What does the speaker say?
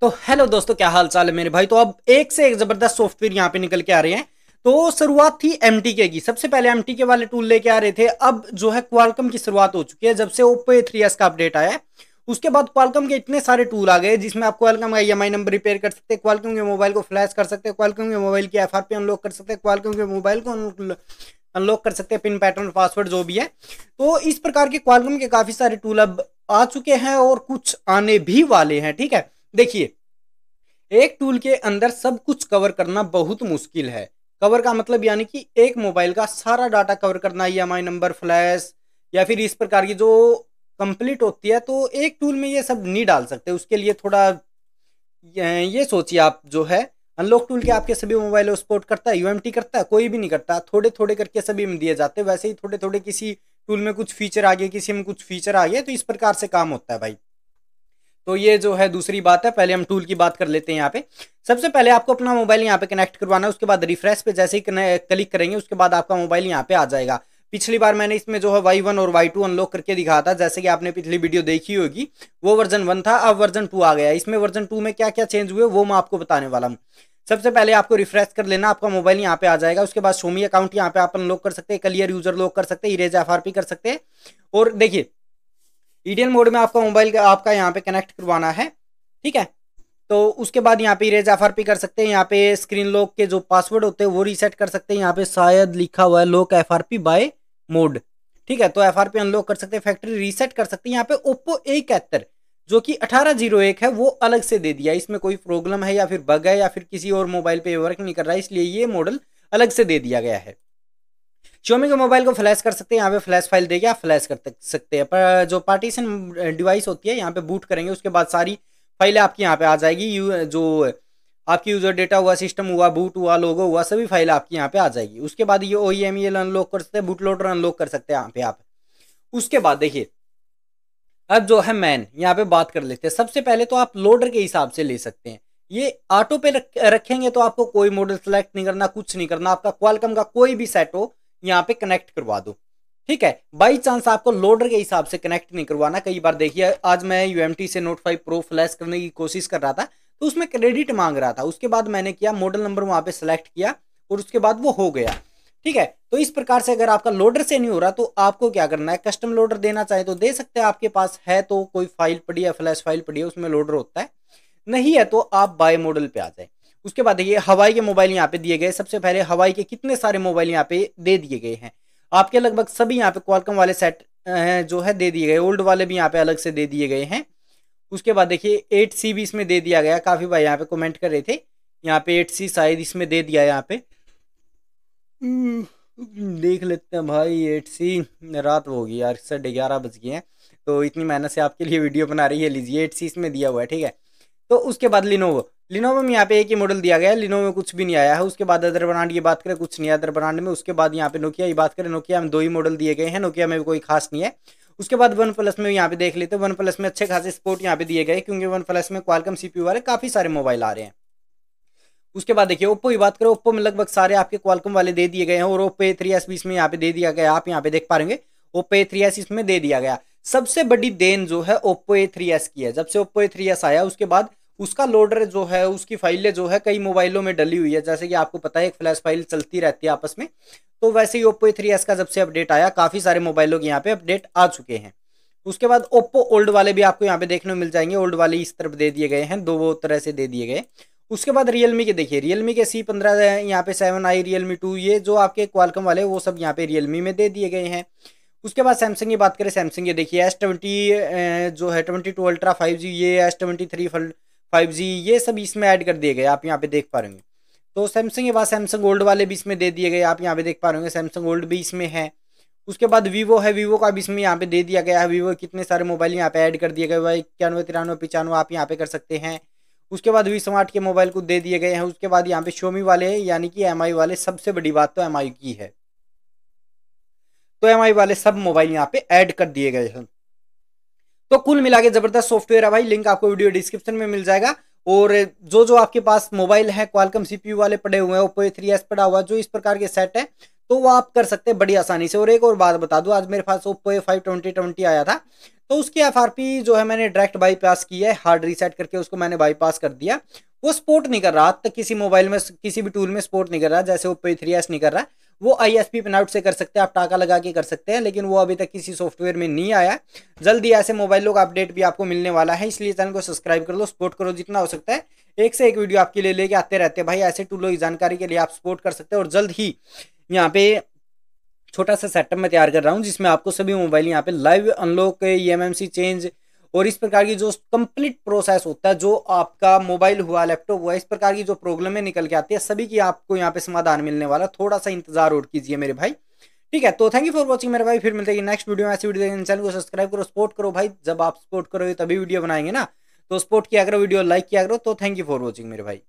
तो हेलो दोस्तों क्या हाल चाल है मेरे भाई तो अब एक से एक जबरदस्त सॉफ्टवेयर यहाँ पे निकल के आ रहे हैं तो शुरुआत थी एम की सबसे पहले एम के वाले टूल लेके आ रहे थे अब जो है क्वालकम की शुरुआत हो चुकी है जब से ओप्पो ए थ्री का अपडेट आया है उसके बाद क्वालकम के इतने सारे टूल आ गए जिसमें आप क्वालकम का ई नंबर रिपेयर कर सकते हैं क्वालकम के मोबाइल को फ्लैश कर सकते हैं क्वालकम के मोबाइल की एफ अनलॉक कर सकते हैं क्वालकम के मोबाइल को अनलॉक कर सकते हैं पिन पैटर्न पासवर्ड जो भी है तो इस प्रकार के क्वालकम के काफ़ी सारे टूल अब आ चुके हैं और कुछ आने भी वाले हैं ठीक है देखिए एक टूल के अंदर सब कुछ कवर करना बहुत मुश्किल है कवर का मतलब यानी कि एक मोबाइल का सारा डाटा कवर करना ई एम नंबर फ्लैश या फिर इस प्रकार की जो कंप्लीट होती है तो एक टूल में ये सब नहीं डाल सकते उसके लिए थोड़ा ये सोचिए आप जो है अनलॉक टूल के आपके सभी मोबाइल सपोर्ट करता है यूएमटी करता है कोई भी नहीं करता थोड़े थोड़े करके सभी में दिए जाते हैं वैसे ही थोड़े थोड़े किसी टूल में कुछ फीचर आ गए किसी में कुछ फीचर आ गए तो इस प्रकार से काम होता है भाई तो ये जो है दूसरी बात है पहले हम टूल की बात कर लेते हैं यहाँ पे सबसे पहले आपको अपना मोबाइल यहाँ पे कनेक्ट करवाना है उसके बाद रिफ्रेश पे जैसे ही क्लिक करेंगे उसके बाद आपका मोबाइल यहाँ पे आ जाएगा पिछली बार मैंने इसमें जो है वाई वन और वाई टू अनलॉक करके दिखाया था जैसे कि आपने पिछली वीडियो देखी होगी वो वर्जन वन था अब वर्जन टू आ गया इसमें वर्जन टू में क्या क्या चेंज हुए वो मैं आपको बताने वाला हूँ सबसे पहले आपको रिफ्रेश कर लेना आपका मोबाइल यहाँ पे आ जाएगा उसके बाद सोमी अकाउंट यहाँ पे आप अनलॉक कर सकते हैं क्लियर यूजर लॉक कर सकते हैं इरेज एफ कर सकते हैं और देखिए ईडीएल मोड में आपका मोबाइल आपका यहाँ पे कनेक्ट करवाना है ठीक है तो उसके बाद यहाँ पे इरेज एफ कर सकते हैं यहाँ पे स्क्रीन लॉक के जो पासवर्ड होते हैं वो रीसेट कर सकते हैं यहाँ पे शायद लिखा हुआ है lock F R P by mode ठीक है तो एफ आर पी अनलॉक कर सकते हैं फैक्ट्री रीसेट कर सकते हैं यहाँ पे ओप्पो ए इकहत्तर जो कि अठारह जीरो एक है वो अलग से दे दिया इसमें कोई प्रॉब्लम है या फिर बग है या फिर किसी और मोबाइल पे वर्क नहीं कर रहा है इसलिए ये मॉडल अलग से दे दिया गया है शोमी के मोबाइल को फ्लैश कर सकते हैं यहाँ पे फ्लैश फाइल देके आप फ्लैश कर सकते हैं पर जो पार्टीशन डिवाइस होती है यहाँ पे बूट करेंगे उसके बाद सारी फाइलें आपकी यहाँ पे आ जाएगी यू जो आपकी यूज़र डेटा हुआ सिस्टम हुआ बूट हुआ लोगो हुआ सभी फाइल आपकी यहाँ पे आ जाएगी उसके बाद ये ओ ई अनलॉक कर सकते हैं बूट लोडर अनलॉक कर सकते हैं यहाँ पे आप उसके बाद देखिए अब जो है मैन यहाँ पे बात कर लेते हैं सबसे पहले तो आप लोडर के हिसाब से ले सकते हैं ये ऑटो पे रख, रखेंगे तो आपको कोई मॉडल सेलेक्ट नहीं करना कुछ नहीं करना आपका क्वालकम का कोई भी सेट हो यहाँ पे कनेक्ट करवा दो ठीक है बाई चांस आपको लोडर के हिसाब से कनेक्ट नहीं करवाना कई बार देखिए आज मैं यू से नोट फाइव प्रो फ्लैश करने की कोशिश कर रहा था तो उसमें क्रेडिट मांग रहा था उसके बाद मैंने किया मॉडल नंबर वहाँ पे सेलेक्ट किया और उसके बाद वो हो गया ठीक है तो इस प्रकार से अगर आपका लोडर से नहीं हो रहा तो आपको क्या करना है कस्टम लोडर देना चाहे तो दे सकते हैं आपके पास है तो कोई फाइल पड़ी है फ्लैश फाइल पड़ी है उसमें लोडर होता है नहीं है तो आप बाय मॉडल पे आ जाए उसके बाद देखिए हवाई के मोबाइल यहाँ पे दिए गए सबसे पहले हवाई के कितने सारे मोबाइल यहाँ पे दे दिए गए हैं आपके लगभग सभी यहाँ पे क्वालकम वाले सेट हैं जो है दे दिए गए ओल्ड वाले भी यहाँ पे अलग से दे दिए गए हैं उसके बाद देखिए एट सी भी इसमें दे दिया गया काफ़ी भाई यहाँ पे कमेंट कर रहे थे यहाँ पे एट सी शायद इसमें दे दिया यहाँ पे हम्म, देख लेते हैं भाई एट सी रात होगी यार साढ़े ग्यारह बज गए हैं तो इतनी मेहनत से आपके लिए वीडियो बना रही है लीजिए एट सी इसमें दिया हुआ है ठीक है तो उसके बाद लिनोवो लिनोवो में यहाँ पे एक ही मॉडल दिया गया है लिनोवो में कुछ भी नहीं आया है उसके बाद अदर ब्रांड की बात करें कुछ नहीं अदर ब्रांड में उसके बाद यहाँ पे नोकिया की बात करें नोकिया में दो ही मॉडल दिए गए हैं नोकिया में भी कोई खास नहीं है उसके बाद वन प्लस में यहाँ पे देख लेते हैं वन प्लस में अच्छे खासे स्पोर्ट यहाँ पे दिए गए क्योंकि वन प्लस में क्वालकम सीपी वाले काफ़ी सारे मोबाइल आ रहे हैं उसके बाद देखिए ओप्पो की बात करें ओप्पो में लगभग सारे आपके क्वालकम वाले दे दिए गए हैं और ओप्पो ए थ्री एस बीस में यहाँ पे दे दिया गया आप यहाँ पे देख पा रहे ओप्पो ए थ्री एस इसमें दे दिया गया सबसे बड़ी देन जो है ओप्पो ए थ्री एस की है जब से ओप्पो ए थ्री एस आया उसके बाद उसका लोडर जो है उसकी फाइलें जो है कई मोबाइलों में डली हुई है जैसे कि आपको पता है एक फ्लैश फाइल चलती रहती है आपस में तो वैसे ही ओप्पो थ्री एस का जब से अपडेट आया काफ़ी सारे मोबाइलों के यहाँ पे अपडेट आ चुके हैं उसके बाद ओप्पो ओल्ड वाले भी आपको यहाँ पे देखने को मिल जाएंगे ओल्ड वाले इस तरफ दे दिए गए हैं दो तरह से दे दिए गए उसके बाद रियलमी के देखिए रियलमी के सी पंद्रह यहाँ पे सेवन आई रियलमी टू ये जो आपके क्वालकम वाले वो सब यहाँ पे रियलमी में दे दिए गए हैं उसके बाद सैमसंग की बात करें सैमसंग ये देखिए एस ट्वेंटी जो है twenty two ultra five G ये S twenty three five G ये सब इसमें ऐड कर दिए गए आप यहाँ पे देख पा रहे होंगे तो सैमसंग के बाद सैमसंग गोल्ड वाले भी इसमें दे दिए गए आप यहाँ पे देख पा रहे होंगे सैमसंग गोल्ड भी इसमें है उसके बाद वीवो है वीवो का भी इसमें यहाँ पे दे दिया गया है वीवो कितने सारे मोबाइल यहाँ पे ऐड कर दिए गए भाई इक्यानवे तिरानवे पचानवे आप यहाँ पे कर सकते हैं उसके बाद वी स्मार्ट के मोबाइल को दे दिए गए हैं उसके बाद यहाँ पे शोमी वाले यानी कि एम वाले सबसे बड़ी बात तो एम की है तो एम वाले सब मोबाइल यहाँ पे ऐड कर दिए गए हैं तो कुल मिला के जबरदस्त सॉफ्टवेयर है भाई लिंक आपको वीडियो डिस्क्रिप्शन में मिल जाएगा और जो जो आपके पास मोबाइल है क्वालकम सीपीयू वाले पड़े हुए हैं ओप्पो ए थ्री एस पड़ा हुआ जो इस प्रकार के सेट है तो वो आप कर सकते हैं बड़ी आसानी से और एक और बात बता दूं आज मेरे पास Oppo A five twenty twenty आया था तो उसकी एफ जो है मैंने डायरेक्ट बाईपास की है हार्ड रीसेट करके उसको मैंने बाईपास कर दिया वो सपोर्ट नहीं कर रहा आज तक किसी मोबाइल में किसी भी टूल में सपोर्ट नहीं कर रहा जैसे ओप्पो ए थ्री एस नहीं कर रहा वो आई एस पी पिनआउट से कर सकते हैं आप टाका लगा के कर सकते हैं लेकिन वो अभी तक किसी सॉफ्टवेयर में नहीं आया जल्दी ऐसे मोबाइल लोग अपडेट भी आपको मिलने वाला है इसलिए चैनल को सब्सक्राइब कर लो सपोर्ट करो जितना हो सकता है एक से एक वीडियो आपके लिए लेके आते रहते हैं भाई ऐसे टूलों की जानकारी के लिए आप सपोर्ट कर सकते हैं और जल्द ही यहाँ पे छोटा सा सेटअप मैं तैयार कर रहा हूँ जिसमें आपको सभी मोबाइल यहाँ पे live unlock E M M C change और इस प्रकार की जो कंप्लीट प्रोसेस होता है जो आपका मोबाइल हुआ लैपटॉप हुआ इस प्रकार की जो प्रॉब्लमें निकल के आती है सभी की आपको यहाँ पे समाधान मिलने वाला थोड़ा सा इंतजार और कीजिए मेरे भाई ठीक है तो थैंक यू फॉर वॉचिंग मेरे भाई फिर मिलते हैं नेक्स्ट वीडियो में ऐसी वीडियो देखने चैनल को सब्सक्राइब करो सपोर्ट करो भाई जब आप सपोर्ट करोगे तभी वीडियो बनाएंगे ना तो सपोर्ट किया करो वीडियो लाइक किया करो तो थैंक यू फॉर वॉचिंग मेरे भाई